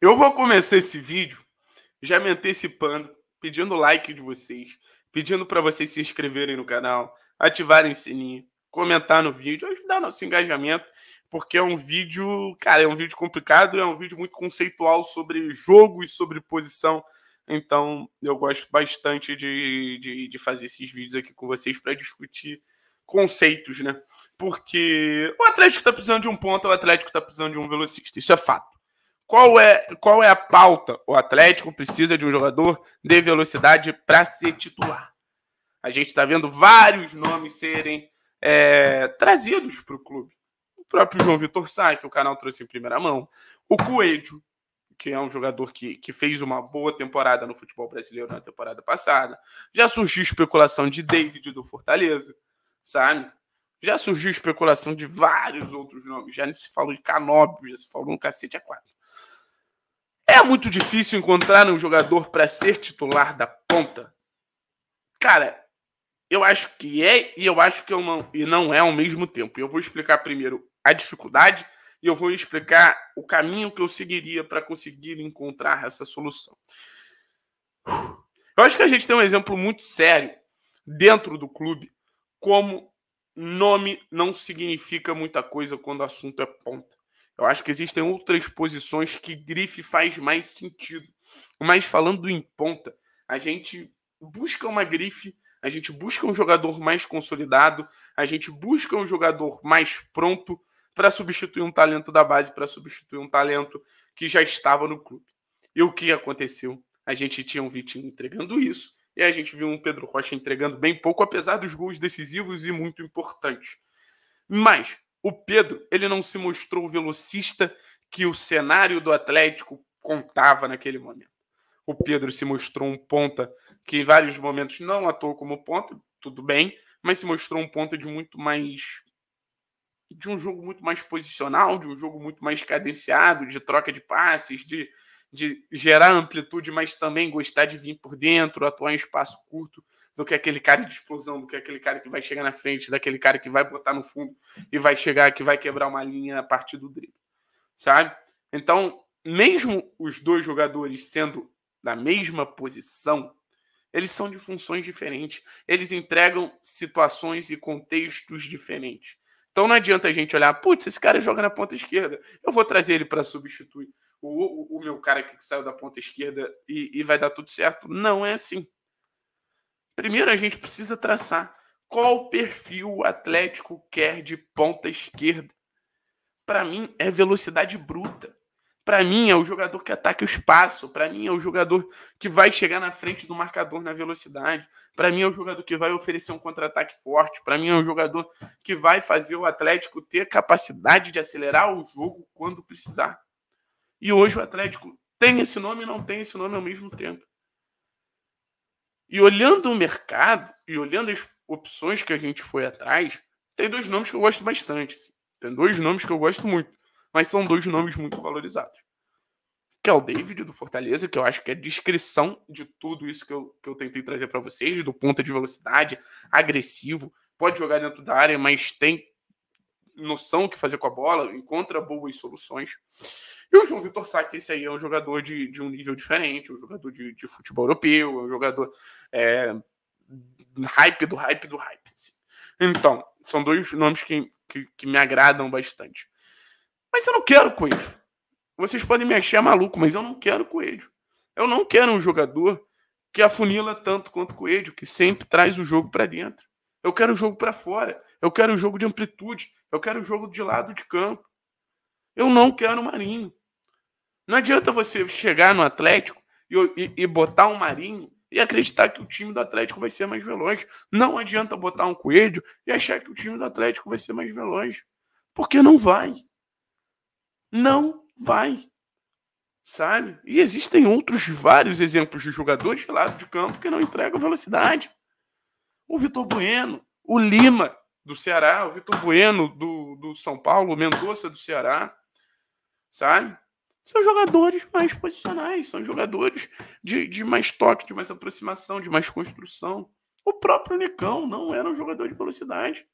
Eu vou começar esse vídeo já me antecipando, pedindo like de vocês, pedindo para vocês se inscreverem no canal, ativarem o sininho, comentar no vídeo, ajudar nosso engajamento, porque é um vídeo, cara, é um vídeo complicado, é um vídeo muito conceitual sobre jogo e sobre posição. Então, eu gosto bastante de, de, de fazer esses vídeos aqui com vocês para discutir conceitos, né? Porque o Atlético está precisando de um ponto, o Atlético está precisando de um velocista. Isso é fato. Qual é, qual é a pauta? O Atlético precisa de um jogador de velocidade para ser titular. A gente está vendo vários nomes serem é, trazidos para o clube. O próprio João Vitor Sá, que o canal trouxe em primeira mão. O Coelho, que é um jogador que, que fez uma boa temporada no futebol brasileiro na temporada passada. Já surgiu especulação de David do Fortaleza, sabe? Já surgiu especulação de vários outros nomes. Já se falou de Canóbio, já se falou no um cacete a é quatro. É muito difícil encontrar um jogador para ser titular da ponta. Cara, eu acho que é e eu acho que eu não, e não é ao mesmo tempo. Eu vou explicar primeiro a dificuldade e eu vou explicar o caminho que eu seguiria para conseguir encontrar essa solução. Eu acho que a gente tem um exemplo muito sério dentro do clube como nome não significa muita coisa quando o assunto é ponta. Eu acho que existem outras posições que grife faz mais sentido. Mas falando em ponta, a gente busca uma grife, a gente busca um jogador mais consolidado, a gente busca um jogador mais pronto para substituir um talento da base, para substituir um talento que já estava no clube. E o que aconteceu? A gente tinha um Vitinho entregando isso, e a gente viu um Pedro Rocha entregando bem pouco, apesar dos gols decisivos e muito importantes. Mas o Pedro, ele não se mostrou o velocista que o cenário do Atlético contava naquele momento. O Pedro se mostrou um ponta que em vários momentos não atuou como ponta, tudo bem, mas se mostrou um ponta de muito mais de um jogo muito mais posicional, de um jogo muito mais cadenciado, de troca de passes, de, de gerar amplitude, mas também gostar de vir por dentro, atuar em espaço curto do que aquele cara de explosão, do que aquele cara que vai chegar na frente, daquele cara que vai botar no fundo e vai chegar, que vai quebrar uma linha a partir do drible, sabe? Então, mesmo os dois jogadores sendo da mesma posição, eles são de funções diferentes, eles entregam situações e contextos diferentes. Então não adianta a gente olhar, putz, esse cara joga na ponta esquerda, eu vou trazer ele para substituir o, o, o, meu cara que saiu da ponta esquerda e, e vai dar tudo certo. Não é assim. Primeiro, a gente precisa traçar qual perfil o Atlético quer de ponta esquerda. Para mim, é velocidade bruta. Para mim, é o jogador que ataca o espaço. Para mim, é o jogador que vai chegar na frente do marcador na velocidade. Para mim, é o jogador que vai oferecer um contra-ataque forte. Para mim, é o jogador que vai fazer o Atlético ter capacidade de acelerar o jogo quando precisar. E hoje o Atlético tem esse nome e não tem esse nome ao mesmo tempo. E olhando o mercado e olhando as opções que a gente foi atrás, tem dois nomes que eu gosto bastante. Assim. Tem dois nomes que eu gosto muito, mas são dois nomes muito valorizados. Que é o David do Fortaleza, que eu acho que é a descrição de tudo isso que eu, que eu tentei trazer para vocês, do ponta de velocidade, agressivo, pode jogar dentro da área, mas tem noção o que fazer com a bola, encontra boas soluções. E o João Vitor Sá, que esse aí é um jogador de, de um nível diferente, é um jogador de, de futebol europeu, é um jogador é, hype do hype do hype. Assim. Então, são dois nomes que, que, que, me agradam bastante. Mas eu não quero Coelho. Vocês podem me achar maluco, mas eu não quero Coelho. Eu não quero um jogador que afunila tanto quanto Coelho, que sempre traz o jogo para dentro. Eu quero o jogo para fora. Eu quero o jogo de amplitude. Eu quero o jogo de lado de campo. Eu não quero o Marinho. Não adianta você chegar no Atlético e, e, e botar um Marinho e acreditar que o time do Atlético vai ser mais veloz. Não adianta botar um Coelho e achar que o time do Atlético vai ser mais veloz. Porque não vai. Não vai. Sabe? E existem outros vários exemplos de jogadores de lado de campo que não entregam velocidade. O Vitor Bueno, o Lima do Ceará, o Vitor Bueno do, do São Paulo, o Mendonça do Ceará. Sabe? são jogadores mais posicionais, são jogadores de, de mais toque, de mais aproximação, de mais construção. O próprio Nicão não era um jogador de velocidade,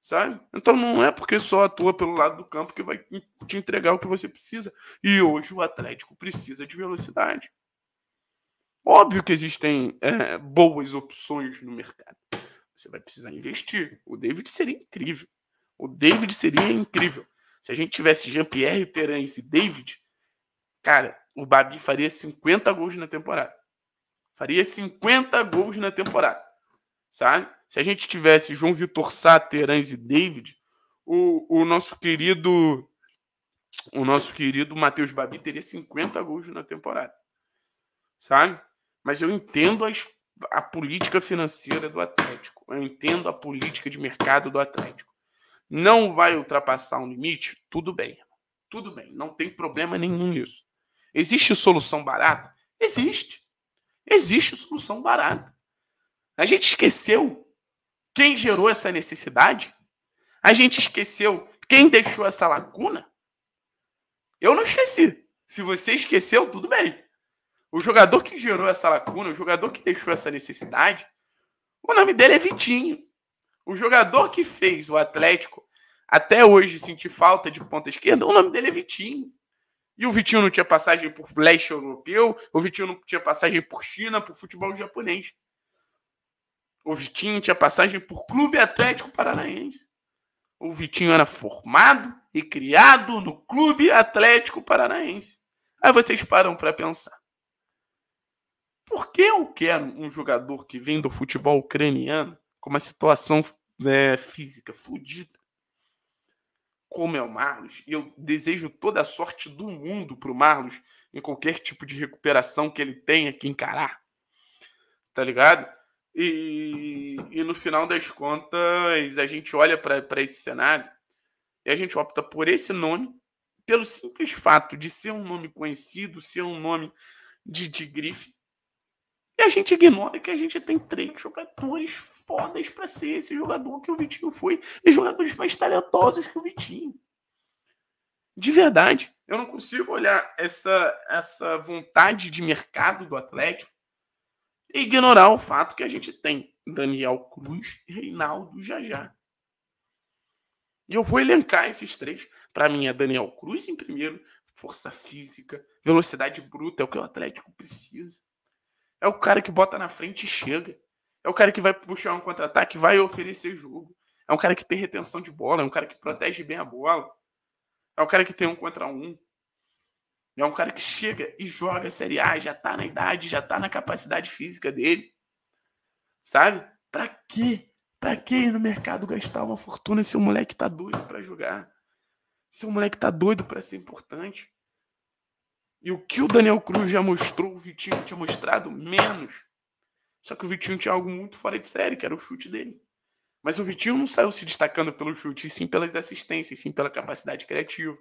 sabe? Então não é porque só atua pelo lado do campo que vai te entregar o que você precisa. E hoje o Atlético precisa de velocidade. Óbvio que existem é, boas opções no mercado. Você vai precisar investir. O David seria incrível. O David seria incrível. Se a gente tivesse Jean-Pierre, Terence e David, Cara, o Babi faria 50 gols na temporada. Faria 50 gols na temporada. Sabe? Se a gente tivesse João Vitor Sá, Terãs e David, o, o nosso querido o nosso querido Matheus Babi teria 50 gols na temporada. Sabe? Mas eu entendo as, a política financeira do Atlético. Eu entendo a política de mercado do Atlético. Não vai ultrapassar um limite? Tudo bem. Tudo bem. Não tem problema nenhum nisso. Existe solução barata? Existe. Existe solução barata. A gente esqueceu quem gerou essa necessidade? A gente esqueceu quem deixou essa lacuna? Eu não esqueci. Se você esqueceu, tudo bem. O jogador que gerou essa lacuna, o jogador que deixou essa necessidade, o nome dele é Vitinho. O jogador que fez o Atlético até hoje sentir falta de ponta esquerda, o nome dele é Vitinho. E o Vitinho não tinha passagem por leste europeu, o Vitinho não tinha passagem por China, por futebol japonês. O Vitinho tinha passagem por Clube Atlético Paranaense. O Vitinho era formado e criado no Clube Atlético Paranaense. Aí vocês param para pensar. Por que eu quero um jogador que vem do futebol ucraniano com uma situação é, física fodida? como é o Marlos, e eu desejo toda a sorte do mundo para o Marlos em qualquer tipo de recuperação que ele tenha que encarar. Tá ligado? E, e no final das contas, a gente olha para esse cenário e a gente opta por esse nome, pelo simples fato de ser um nome conhecido, ser um nome de, de grife, e a gente ignora que a gente tem três jogadores fodas para ser esse jogador que o Vitinho foi e jogadores mais talentosos que o Vitinho. De verdade, eu não consigo olhar essa, essa vontade de mercado do Atlético e ignorar o fato que a gente tem Daniel Cruz e Reinaldo Jajá. E eu vou elencar esses três. Para mim é Daniel Cruz em primeiro, força física, velocidade bruta, é o que o Atlético precisa. É o cara que bota na frente e chega. É o cara que vai puxar um contra-ataque, vai oferecer jogo. É um cara que tem retenção de bola, é um cara que protege bem a bola. É um cara que tem um contra um. É um cara que chega e joga a Série A, já tá na idade, já tá na capacidade física dele. Sabe? Pra quê? Pra que ir no mercado gastar uma fortuna se o moleque tá doido para jogar? Se o moleque tá doido para ser importante? E o que o Daniel Cruz já mostrou, o Vitinho tinha mostrado menos. Só que o Vitinho tinha algo muito fora de série, que era o chute dele. Mas o Vitinho não saiu se destacando pelo chute, e sim pelas assistências, e sim pela capacidade criativa.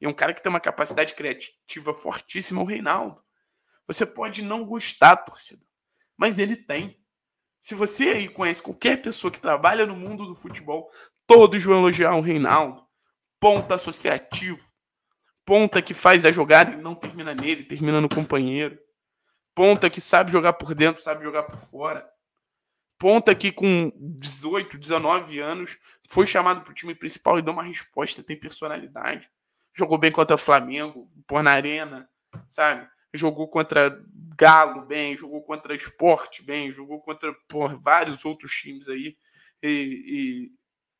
E é um cara que tem uma capacidade criativa fortíssima, o Reinaldo. Você pode não gostar, torcedor, mas ele tem. Se você aí conhece qualquer pessoa que trabalha no mundo do futebol, todos vão elogiar o Reinaldo. Ponto associativo, Ponta que faz a jogada e não termina nele, termina no companheiro. Ponta que sabe jogar por dentro, sabe jogar por fora. Ponta que com 18, 19 anos foi chamado para o time principal e deu uma resposta, tem personalidade. Jogou bem contra o Flamengo, pôr na arena, sabe? Jogou contra Galo bem, jogou contra Esporte bem, jogou contra por vários outros times aí. E,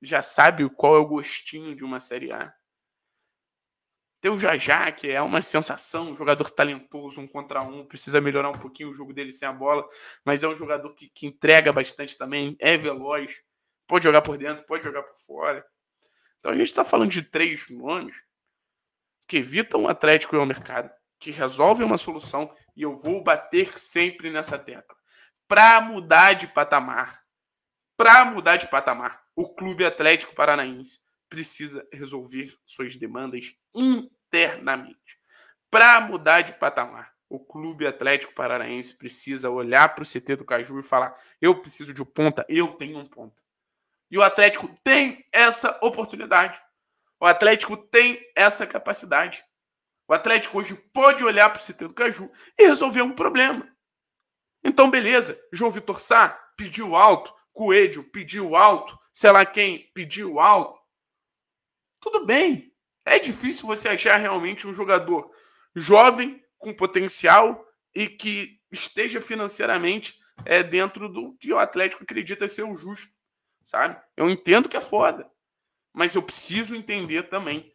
e já sabe qual é o gostinho de uma Série A. Tem o Jajá, que é uma sensação, um jogador talentoso, um contra um, precisa melhorar um pouquinho o jogo dele sem a bola, mas é um jogador que, que entrega bastante também, é veloz, pode jogar por dentro, pode jogar por fora. Então a gente está falando de três nomes que evitam o Atlético e o mercado, que resolvem uma solução, e eu vou bater sempre nessa tecla. Para mudar de patamar, para mudar de patamar, o Clube Atlético Paranaense precisa resolver suas demandas eternamente. Para mudar de patamar, o Clube Atlético Paranaense precisa olhar para o CT do Caju e falar: eu preciso de um ponta, eu tenho um ponta. E o Atlético tem essa oportunidade. O Atlético tem essa capacidade. O Atlético hoje pode olhar para o CT do Caju e resolver um problema. Então, beleza. João Vitor Sá pediu alto. Coelho pediu alto. Sei lá quem pediu alto. Tudo bem. É difícil você achar realmente um jogador jovem, com potencial e que esteja financeiramente é, dentro do que o Atlético acredita ser o justo, sabe? Eu entendo que é foda, mas eu preciso entender também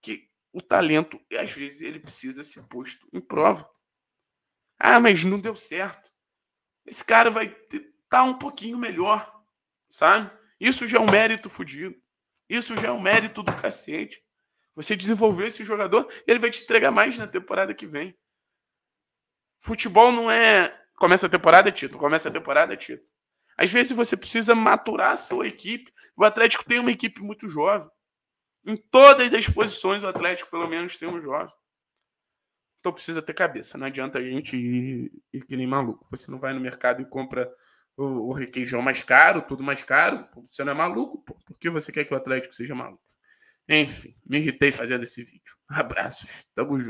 que o talento, às vezes, ele precisa ser posto em prova. Ah, mas não deu certo. Esse cara vai estar tá um pouquinho melhor, sabe? Isso já é um mérito fodido. Isso já é um mérito do cacete. Você desenvolveu esse jogador e ele vai te entregar mais na temporada que vem. Futebol não é. Começa a temporada, é título. Começa a temporada, é título. Às vezes você precisa maturar a sua equipe. O Atlético tem uma equipe muito jovem. Em todas as posições, o Atlético, pelo menos, tem um jovem. Então precisa ter cabeça. Não adianta a gente ir, ir que nem maluco. Você não vai no mercado e compra o, o requeijão mais caro, tudo mais caro. Você não é maluco, pô. Por que você quer que o Atlético seja maluco? Enfim, me irritei fazendo esse vídeo. Abraços, tamo junto.